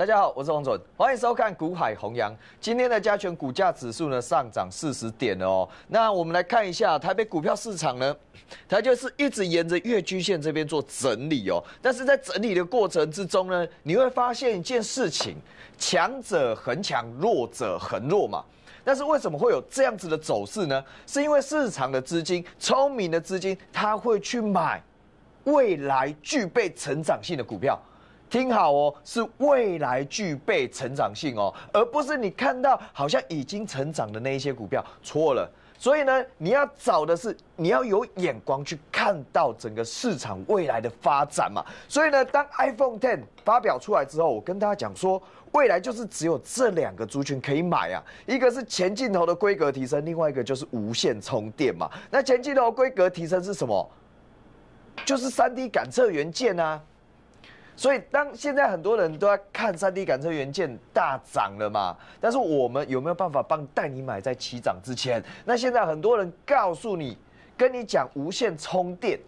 大家好，我是王准，欢迎收看《股海弘扬》。今天的加权股价指数呢，上涨四十点哦。那我们来看一下台北股票市场呢，它就是一直沿着月均线这边做整理哦。但是在整理的过程之中呢，你会发现一件事情：强者恒强，弱者恒弱嘛。但是为什么会有这样子的走势呢？是因为市场的资金，聪明的资金，他会去买未来具备成长性的股票。听好哦，是未来具备成长性哦，而不是你看到好像已经成长的那一些股票错了。所以呢，你要找的是你要有眼光去看到整个市场未来的发展嘛。所以呢，当 iPhone Ten 发表出来之后，我跟大家讲说，未来就是只有这两个族群可以买啊，一个是前镜头的规格提升，另外一个就是无线充电嘛。那前镜头规格提升是什么？就是三 D 感测元件啊。所以，当现在很多人都在看三 D 感测元件大涨了嘛，但是我们有没有办法帮带你买在起涨之前？那现在很多人告诉你，跟你讲无线充电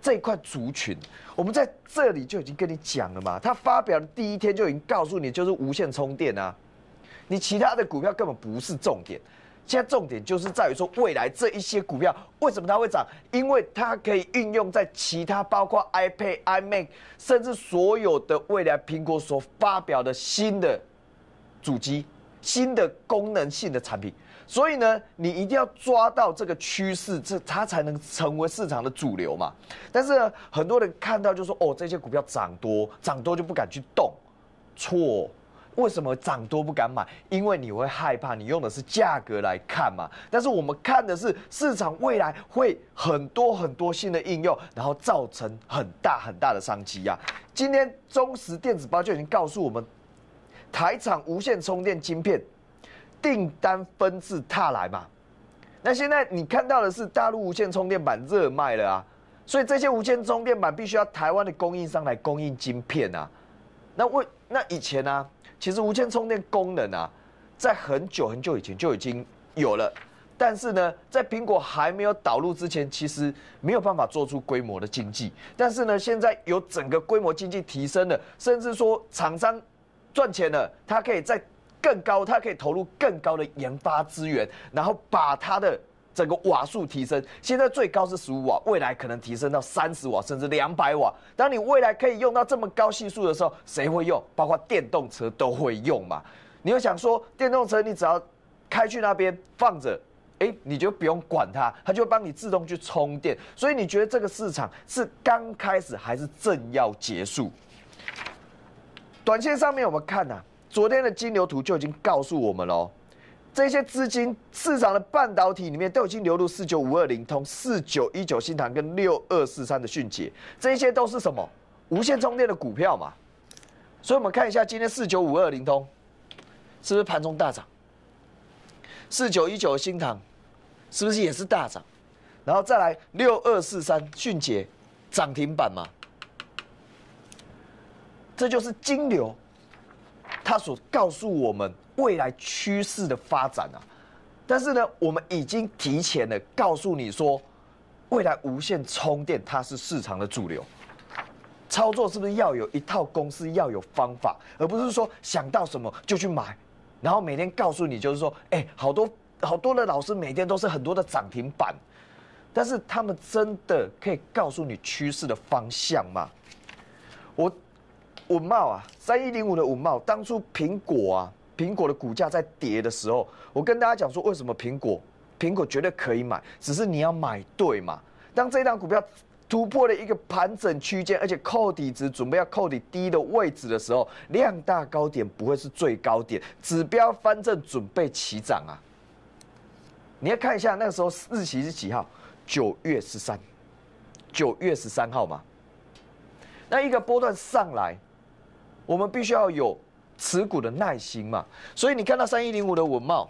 这一块族群，我们在这里就已经跟你讲了嘛，他发表的第一天就已经告诉你就是无线充电啊，你其他的股票根本不是重点。现在重点就是在于说，未来这一些股票为什么它会涨？因为它可以运用在其他，包括 iPad、iMac，甚至所有的未来苹果所发表的新的主机、新的功能性的产品。所以呢，你一定要抓到这个趋势，这它才能成为市场的主流嘛。但是很多人看到就说，哦，这些股票涨多，涨多就不敢去动，错。为什么涨多不敢买？因为你会害怕，你用的是价格来看嘛。但是我们看的是市场未来会很多很多新的应用，然后造成很大很大的商机啊。今天中石电子报就已经告诉我们，台厂无线充电晶片订单纷至沓来嘛。那现在你看到的是大陆无线充电板热卖了啊，所以这些无线充电板必须要台湾的供应商来供应晶片啊。那为那以前啊？其实无线充电功能啊，在很久很久以前就已经有了，但是呢，在苹果还没有导入之前，其实没有办法做出规模的经济。但是呢，现在有整个规模经济提升了，甚至说厂商赚钱了，他可以在更高，他可以投入更高的研发资源，然后把它的。整个瓦数提升，现在最高是十五瓦，未来可能提升到三十瓦，甚至两百瓦。当你未来可以用到这么高系数的时候，谁会用？包括电动车都会用嘛？你会想说，电动车你只要开去那边放着，哎，你就不用管它，它就帮你自动去充电。所以你觉得这个市场是刚开始还是正要结束？短线上面我们看呐，昨天的金牛图就已经告诉我们了。这些资金市场的半导体里面都已经流入四九五二零通、四九一九新塘跟六二四三的迅捷，这些都是什么？无线充电的股票嘛。所以我们看一下今天四九五二零通是不是盘中大涨？四九一九新塘是不是也是大涨？然后再来六二四三迅捷涨停板嘛？这就是金流，他所告诉我们。未来趋势的发展啊，但是呢，我们已经提前的告诉你说，未来无线充电它是市场的主流。操作是不是要有一套公司要有方法，而不是说想到什么就去买，然后每天告诉你就是说，哎，好多好多的老师每天都是很多的涨停板，但是他们真的可以告诉你趋势的方向吗？我五茂啊，三一零五的五茂，当初苹果啊。苹果的股价在跌的时候，我跟大家讲说，为什么苹果苹果绝对可以买，只是你要买对嘛。当这档股票突破了一个盘整区间，而且扣底值准备要扣底低的位置的时候，量大高点不会是最高点，指标翻正准备起涨啊。你要看一下那个时候日期是几号？九月十三，九月十三号嘛。那一个波段上来，我们必须要有。持股的耐心嘛，所以你看到三一零五的文茂，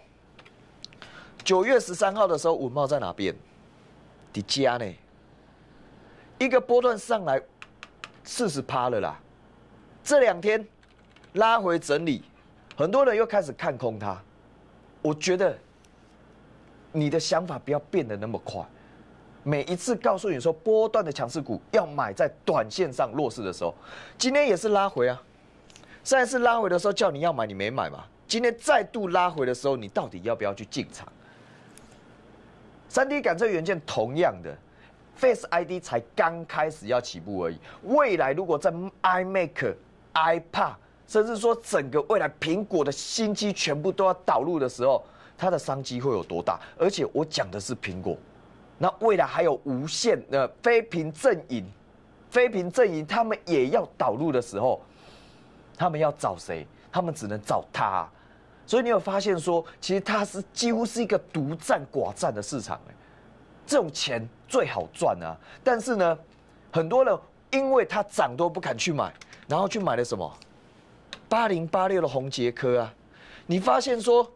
九月十三号的时候，文茂在哪边？迪加呢？一个波段上来，四十趴了啦。这两天拉回整理，很多人又开始看空它。我觉得你的想法不要变得那么快。每一次告诉你说波段的强势股要买在短线上弱势的时候，今天也是拉回啊。上一次拉回的时候叫你要买，你没买嘛？今天再度拉回的时候，你到底要不要去进场？三 D 感测元件同样的，Face ID 才刚开始要起步而已。未来如果在 iMac、iPad，甚至说整个未来苹果的新机全部都要导入的时候，它的商机会有多大？而且我讲的是苹果，那未来还有无线呃非屏阵营、非屏阵营，他们也要导入的时候。他们要找谁？他们只能找他，所以你有发现说，其实它是几乎是一个独占寡占的市场哎，这种钱最好赚啊。但是呢，很多人因为他涨都不敢去买，然后去买了什么八零八六的红杰科啊。你发现说，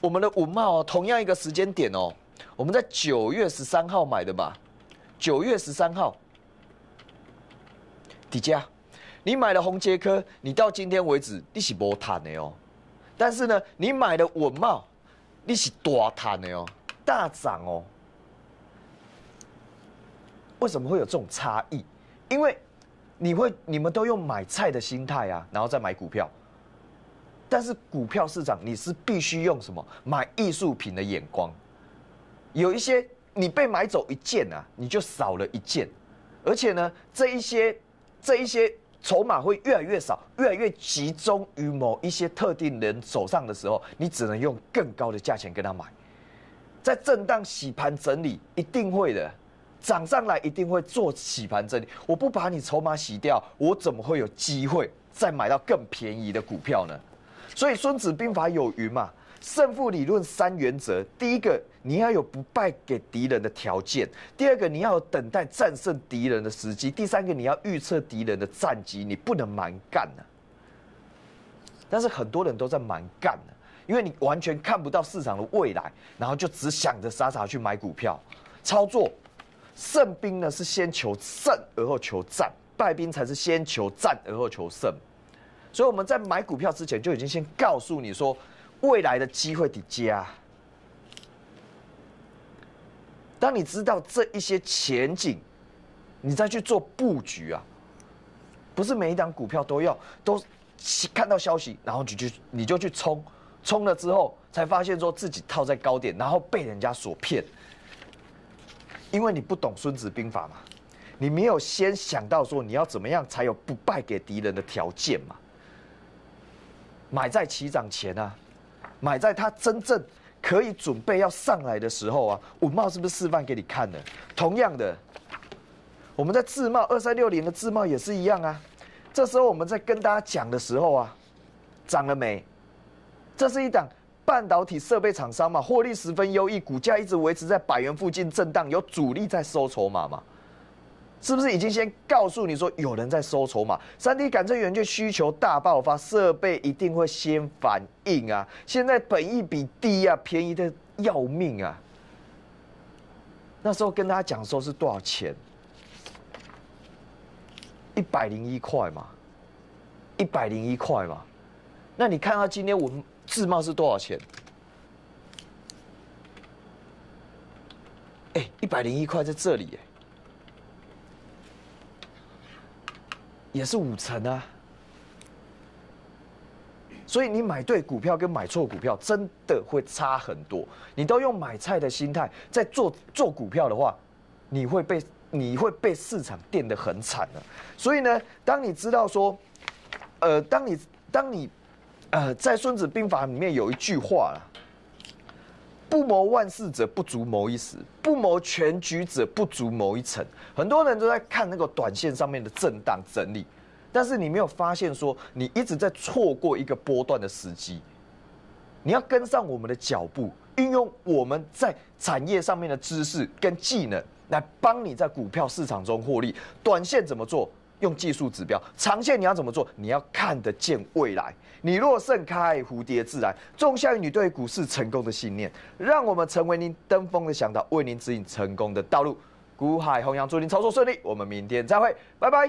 我们的五茂同样一个时间点哦，我们在九月十三号买的吧，九月十三号底价。你买了红杰科，你到今天为止你是无谈的哦，但是呢，你买的稳茂，你是大谈的哦，大涨哦。为什么会有这种差异？因为你会你们都用买菜的心态啊，然后再买股票，但是股票市场你是必须用什么买艺术品的眼光，有一些你被买走一件啊，你就少了一件，而且呢，这一些这一些。筹码会越来越少，越来越集中于某一些特定人手上的时候，你只能用更高的价钱跟他买。在震荡洗盘整理，一定会的，涨上来一定会做洗盘整理。我不把你筹码洗掉，我怎么会有机会再买到更便宜的股票呢？所以《孙子兵法》有云嘛。胜负理论三原则：第一个，你要有不败给敌人的条件；第二个，你要等待战胜敌人的时机；第三个，你要预测敌人的战机。你不能蛮干呢。但是很多人都在蛮干呢，因为你完全看不到市场的未来，然后就只想着傻傻去买股票操作。胜兵呢是先求胜而后求战，败兵才是先求战而后求胜。所以我们在买股票之前就已经先告诉你说。未来的机会的家。当你知道这一些前景，你再去做布局啊，不是每一档股票都要都看到消息，然后就你就去冲，冲了之后才发现说自己套在高点，然后被人家所骗，因为你不懂《孙子兵法》嘛，你没有先想到说你要怎么样才有不败给敌人的条件嘛，买在起涨前啊。买在它真正可以准备要上来的时候啊，五茂是不是示范给你看的？同样的，我们在自贸二三六零的自贸也是一样啊。这时候我们在跟大家讲的时候啊，涨了没？这是一档半导体设备厂商嘛，获利十分优异，股价一直维持在百元附近震荡，有主力在收筹码嘛。是不是已经先告诉你说有人在收筹码？三 D 感测元件需求大爆发，设备一定会先反应啊！现在本意比低啊，便宜的要命啊！那时候跟大家讲说，是多少钱？一百零一块嘛，一百零一块嘛。那你看他今天我们自贸是多少钱？哎，一百零一块在这里哎。也是五成啊，所以你买对股票跟买错股票真的会差很多。你都用买菜的心态在做做股票的话，你会被你会被市场垫得很惨的。所以呢，当你知道说，呃，当你当你，呃，在《孙子兵法》里面有一句话不谋万事者，不足谋一时；不谋全局者，不足谋一城。很多人都在看那个短线上面的震荡整理，但是你没有发现说，你一直在错过一个波段的时机。你要跟上我们的脚步，运用我们在产业上面的知识跟技能，来帮你在股票市场中获利。短线怎么做？用技术指标，长线你要怎么做？你要看得见未来。你若盛开，蝴蝶自来。重效你对股市成功的信念，让我们成为您登峰的向导，为您指引成功的道路。股海弘扬祝您操作顺利，我们明天再会，拜拜。